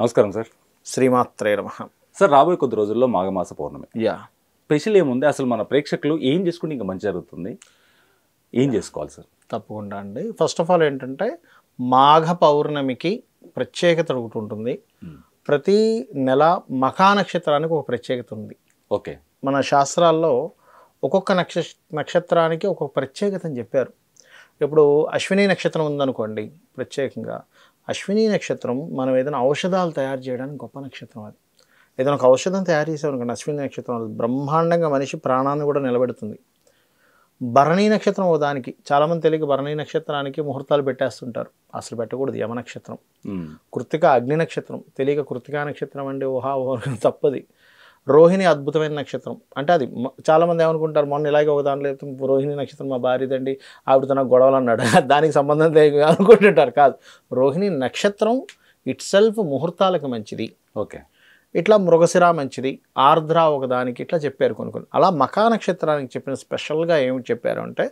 నమస్కారం సార్ శ్రీమాత్రే నమ సార్ రాబోయే కొద్ది రోజుల్లో మాఘమాస పౌర్ణమి యా స్పెషల్ ఏముంది అసలు మన ప్రేక్షకులు ఏం చేసుకుంటే ఇంకా మంచి జరుగుతుంది ఏం చేసుకోవాలి సార్ తప్పకుండా అండి ఫస్ట్ ఆఫ్ ఆల్ ఏంటంటే మాఘ పౌర్ణమికి ప్రత్యేకత ఒకటి ఉంటుంది ప్రతి నెల మఖా నక్షత్రానికి ఒక ప్రత్యేకత ఉంది ఓకే మన శాస్త్రాల్లో ఒక్కొక్క నక్ష నక్షత్రానికి ఒక్కొక్క ప్రత్యేకత అని చెప్పారు ఇప్పుడు అశ్విని నక్షత్రం ఉందనుకోండి ప్రత్యేకంగా అశ్విని నక్షత్రం మనం ఏదైనా ఔషధాలు తయారు చేయడానికి గొప్ప నక్షత్రం అది ఏదైనా ఒక ఔషధం తయారు చేసేవారు అశ్విని నక్షత్రం బ్రహ్మాండంగా మనిషి ప్రాణాన్ని కూడా నిలబెడుతుంది భరణీ నక్షత్రం దానికి చాలామంది తెలియక భరణీ నక్షత్రానికి ముహూర్తాలు పెట్టేస్తుంటారు అసలు పెట్టకూడదు యమ నక్షత్రం కృతిక అగ్ని నక్షత్రం తెలియక కృతికా నక్షత్రం అంటే ఊహా ఊహ తప్పది రోహిణి అద్భుతమైన నక్షత్రం అంటే అది చాలామంది ఏమనుకుంటారు మొన్న ఇలాగే ఒక దాంట్లో చెప్తే రోహిణి నక్షత్రం మా భార్యదండి ఆవిడ తన గొడవలు అన్నాడు దానికి సంబంధం లేదు అనుకుంటుంటారు కాదు రోహిణి నక్షత్రం ఇట్ సెల్ఫ్ ముహూర్తాలకు మంచిది ఓకే ఇట్లా మృగశిరా మంచిది ఆర్ద్ర ఒకదానికి ఇట్లా చెప్పారు కొన్ని కొన్ని అలా మకా నక్షత్రానికి చెప్పిన స్పెషల్గా ఏమి చెప్పారు అంటే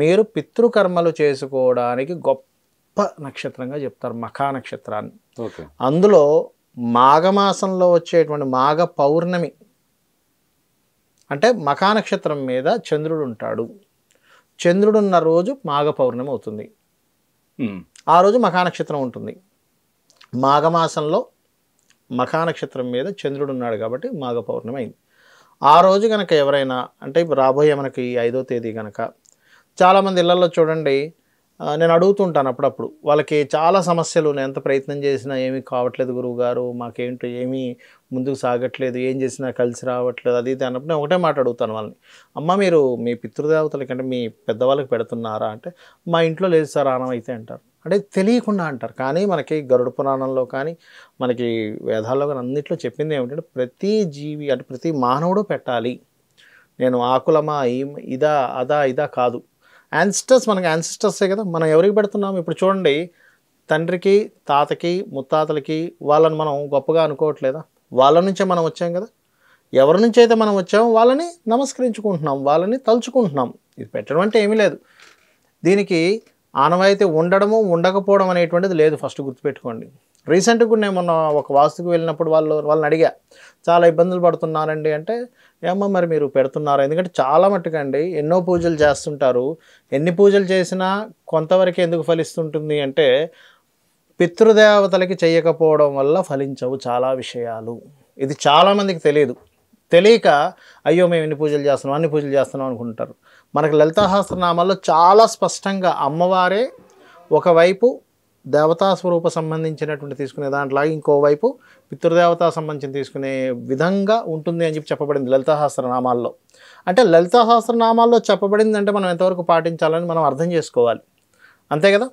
మీరు పితృకర్మలు చేసుకోవడానికి గొప్ప నక్షత్రంగా చెప్తారు మకా నక్షత్రాన్ని అందులో మాఘమాసంలో వచ్చేటువంటి మాఘ పౌర్ణమి అంటే మకానక్షత్రం మీద చంద్రుడు ఉంటాడు చంద్రుడున్న రోజు మాఘ పౌర్ణమి అవుతుంది ఆ రోజు మఖానక్షత్రం ఉంటుంది మాఘమాసంలో మకానక్షత్రం మీద చంద్రుడు ఉన్నాడు కాబట్టి మాఘ పౌర్ణమి అయింది ఆ రోజు కనుక ఎవరైనా అంటే రాబోయే మనకి ఐదో తేదీ కనుక చాలామంది ఇళ్లలో చూడండి నేను అడుగుతుంటాను అప్పుడప్పుడు వాళ్ళకి చాలా సమస్యలు నేను ఎంత ప్రయత్నం చేసినా ఏమీ కావట్లేదు గురువు గారు మాకేంటో ఏమీ ముందుకు సాగట్లేదు ఏం చేసినా కలిసి రావట్లేదు అది ఇది అన్నప్పుడు నేను ఒకటే మాట అడుగుతాను వాళ్ళని అమ్మ మీరు మీ పితృదేవతలకి అంటే మీ పెద్దవాళ్ళకి పెడుతున్నారా అంటే మా ఇంట్లో లేదు సార్ ఆనం అయితే అంటారు అంటే తెలియకుండా అంటారు కానీ మనకి గరుడ పురాణంలో కానీ మనకి వేదాల్లో కానీ అన్నింటిలో చెప్పింది ఏమిటంటే ప్రతి జీవి అంటే ప్రతి మానవుడు పెట్టాలి నేను ఆకులమా ఇదా అదా ఇదా కాదు యాన్సిస్టర్స్ మనకి యాన్సిస్టర్సే కదా మనం ఎవరికి పెడుతున్నాం ఇప్పుడు చూడండి తండ్రికి తాతకి ముత్తాతలకి వాళ్ళని మనం గొప్పగా అనుకోవట్లేదా వాళ్ళ నుంచే మనం వచ్చాం కదా ఎవరి నుంచి అయితే మనం వచ్చామో వాళ్ళని నమస్కరించుకుంటున్నాం వాళ్ళని తలుచుకుంటున్నాం ఇది పెట్టడం అంటే ఏమీ లేదు దీనికి ఆనవాయితీ ఉండడము ఉండకపోవడం అనేటువంటిది లేదు ఫస్ట్ గుర్తుపెట్టుకోండి రీసెంట్గా కూడా నేను మొన్న ఒక వాస్తుకు వెళ్ళినప్పుడు వాళ్ళు వాళ్ళని అడిగా చాలా ఇబ్బందులు పడుతున్నారండి అంటే ఏమో మరి మీరు పెడుతున్నారు ఎందుకంటే చాలా మట్టుకండి ఎన్నో పూజలు చేస్తుంటారు ఎన్ని పూజలు చేసినా కొంతవరకు ఎందుకు ఫలిస్తుంటుంది అంటే పితృదేవతలకి చేయకపోవడం వల్ల ఫలించవు చాలా విషయాలు ఇది చాలామందికి తెలియదు తెలియక అయ్యో మేము ఎన్ని పూజలు చేస్తున్నాం అన్ని పూజలు చేస్తున్నాం అనుకుంటారు మనకు లలితాశాస్త్రనామాల్లో చాలా స్పష్టంగా అమ్మవారే ఒకవైపు దేవతా సంబంధించినటువంటి తీసుకునే దాంట్లో ఇంకోవైపు పితృదేవతా సంబంధించిన తీసుకునే విధంగా ఉంటుంది అని చెప్పి చెప్పబడింది నామాల్లో అంటే లలితాశాస్త్రనామాల్లో చెప్పబడింది అంటే మనం ఎంతవరకు పాటించాలని మనం అర్థం చేసుకోవాలి అంతే కదా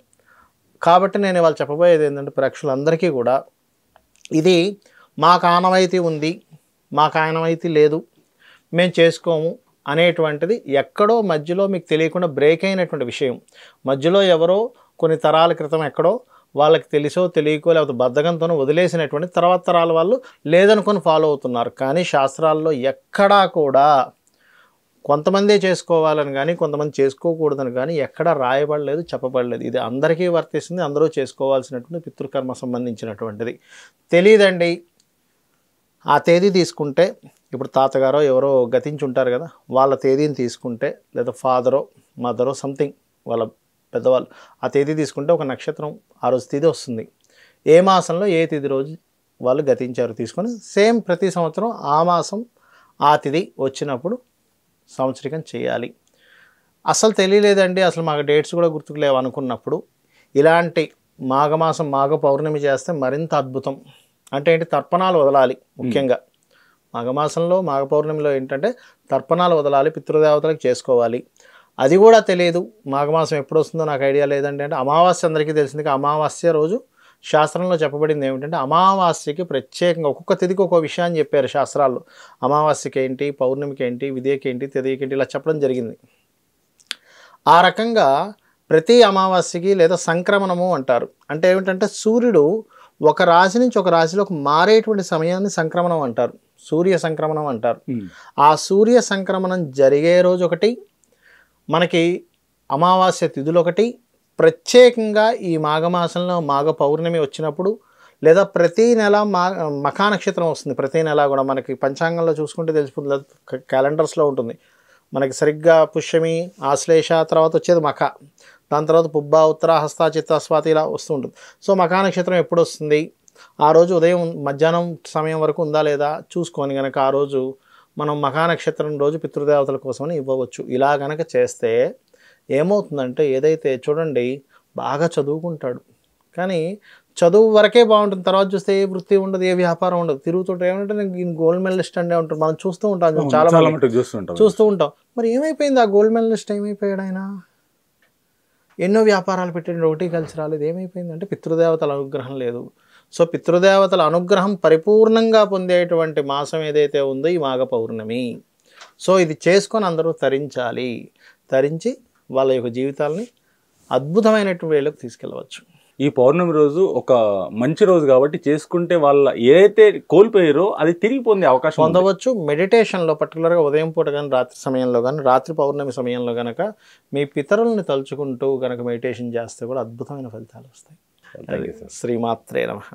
కాబట్టి నేను ఇవాళ చెప్పబోయేది ఏంటంటే ప్రేక్షకులందరికీ కూడా ఇది మాకు ఆనవాయితీ ఉంది మాకు ఆనవాయితీ లేదు మేము చేసుకోము అనేటువంటిది ఎక్కడో మధ్యలో మీకు తెలియకుండా బ్రేక్ అయినటువంటి విషయం మధ్యలో ఎవరో కొన్ని తరాల క్రితం ఎక్కడో వాళ్ళకి తెలిసో తెలియకో లేకపోతే బద్ధకంతోనో వదిలేసినటువంటి తర్వాత తరాల వాళ్ళు లేదనుకొని ఫాలో అవుతున్నారు కానీ శాస్త్రాల్లో ఎక్కడా కూడా కొంతమందే చేసుకోవాలని కానీ కొంతమంది చేసుకోకూడదని కానీ ఎక్కడా రాయబడలేదు చెప్పబడలేదు ఇది అందరికీ వర్తిస్తుంది అందరూ చేసుకోవాల్సినటువంటి పితృకర్మ సంబంధించినటువంటిది తెలియదండి ఆ తేదీ తీసుకుంటే ఇప్పుడు తాతగారో ఎవరో గతించి ఉంటారు కదా వాళ్ళ తేదీని తీసుకుంటే లేదా ఫాదరో మదరో సంథింగ్ వాళ్ళ పెద్దవాళ్ళు ఆ తేదీ తీసుకుంటే ఒక నక్షత్రం ఆ రోజు తేదీ వస్తుంది ఏ మాసంలో ఏ తేదీ రోజు వాళ్ళు గతించారు తీసుకొని సేమ్ ప్రతి సంవత్సరం ఆ మాసం ఆ తిథి వచ్చినప్పుడు సంవత్సరికం చేయాలి అసలు తెలియలేదండి అసలు మాకు డేట్స్ కూడా గుర్తుకులేవు అనుకున్నప్పుడు ఇలాంటి మాఘమాసం మాఘ పౌర్ణమి చేస్తే మరింత అద్భుతం అంటే ఏంటి తర్పణాలు వదలాలి ముఖ్యంగా మాఘమాసంలో మాఘ పౌర్ణమిలో ఏంటంటే తర్పణాలు వదలాలి పితృదేవతలకు చేసుకోవాలి అది కూడా తెలియదు మాఘమాసం ఎప్పుడు వస్తుందో నాకు ఐడియా లేదంటే అంటే అమావాస్య అందరికీ తెలిసింది అమావాస్య రోజు శాస్త్రంలో చెప్పబడింది ఏమిటంటే అమావాస్యకి ప్రత్యేకంగా ఒక్కొక్క తిదికి ఒక్కొక్క విషయాన్ని చెప్పారు శాస్త్రాల్లో అమావాస్యకి ఏంటి పౌర్ణమికి ఏంటి విదేకి ఏంటి తెదేకేంటి ఏంటి ఇలా చెప్పడం జరిగింది ఆ రకంగా ప్రతి అమావాస్యకి లేదా సంక్రమణము అంటారు అంటే ఏమిటంటే సూర్యుడు ఒక రాశి నుంచి ఒక రాశిలోకి మారేటువంటి సమయాన్ని సంక్రమణం అంటారు సూర్య సంక్రమణం అంటారు ఆ సూర్య సంక్రమణం జరిగే రోజు ఒకటి మనకి అమావాస్య తిథులు ఒకటి ప్రత్యేకంగా ఈ మాఘమాసంలో మాఘ పౌర్ణమి వచ్చినప్పుడు లేదా ప్రతి నెల మా నక్షత్రం వస్తుంది ప్రతి నెల కూడా మనకి పంచాంగంలో చూసుకుంటే తెలిసిపోతుంది లేదా క్యాలెండర్స్లో ఉంటుంది మనకి సరిగ్గా పుష్యమి ఆశ్లేష తర్వాత వచ్చేది మఖ దాని తర్వాత పుబ్బ ఉత్తర హస్త చిత్త స్వాతి ఇలా వస్తూ ఉంటుంది సో మఖా ఎప్పుడు వస్తుంది ఆ రోజు ఉదయం మధ్యాహ్నం సమయం వరకు ఉందా లేదా చూసుకొని కనుక ఆ రోజు మనం మహానక్షత్రం రోజు పితృదేవతల కోసమని ఇవ్వవచ్చు ఇలా కనుక చేస్తే ఏమవుతుందంటే ఏదైతే చూడండి బాగా చదువుకుంటాడు కానీ చదువు వరకే బాగుంటుంది తర్వాత చూస్తే ఏ వృత్తి ఉండదు ఏ వ్యాపారం ఉండదు తిరుగుతుంటే ఏమంటే నేను గోల్డ్ మెడలిస్ట్ అంటే ఉంటాడు మనం చూస్తూ ఉంటాం చాలా చూస్తూ ఉంటాం మరి ఏమైపోయింది ఆ గోల్డ్ మెడలిస్ట్ ఏమైపోయాడు ఆయన ఎన్నో వ్యాపారాలు పెట్టిన ఒకటి కలిసి రాలేదు ఏమైపోయిందంటే పితృదేవతల అనుగ్రహం లేదు సో పితృదేవతల అనుగ్రహం పరిపూర్ణంగా పొందేటువంటి మాసం ఏదైతే ఉందో ఈ మాఘ పౌర్ణమి సో ఇది చేసుకొని అందరూ తరించాలి తరించి వాళ్ళ యొక్క జీవితాలని అద్భుతమైనటువంటి వేళకు తీసుకెళ్ళవచ్చు ఈ పౌర్ణమి రోజు ఒక మంచి రోజు కాబట్టి చేసుకుంటే వాళ్ళ ఏదైతే కోల్పోయారో అది తిరిగి పొందే అవకాశం పొందవచ్చు మెడిటేషన్లో పర్టికులర్గా ఉదయం పూట కానీ రాత్రి సమయంలో కానీ రాత్రి పౌర్ణమి సమయంలో కనుక మీ పితరుల్ని తలుచుకుంటూ కనుక మెడిటేషన్ చేస్తే కూడా అద్భుతమైన ఫలితాలు వస్తాయి శ్రీమాత్రే నమ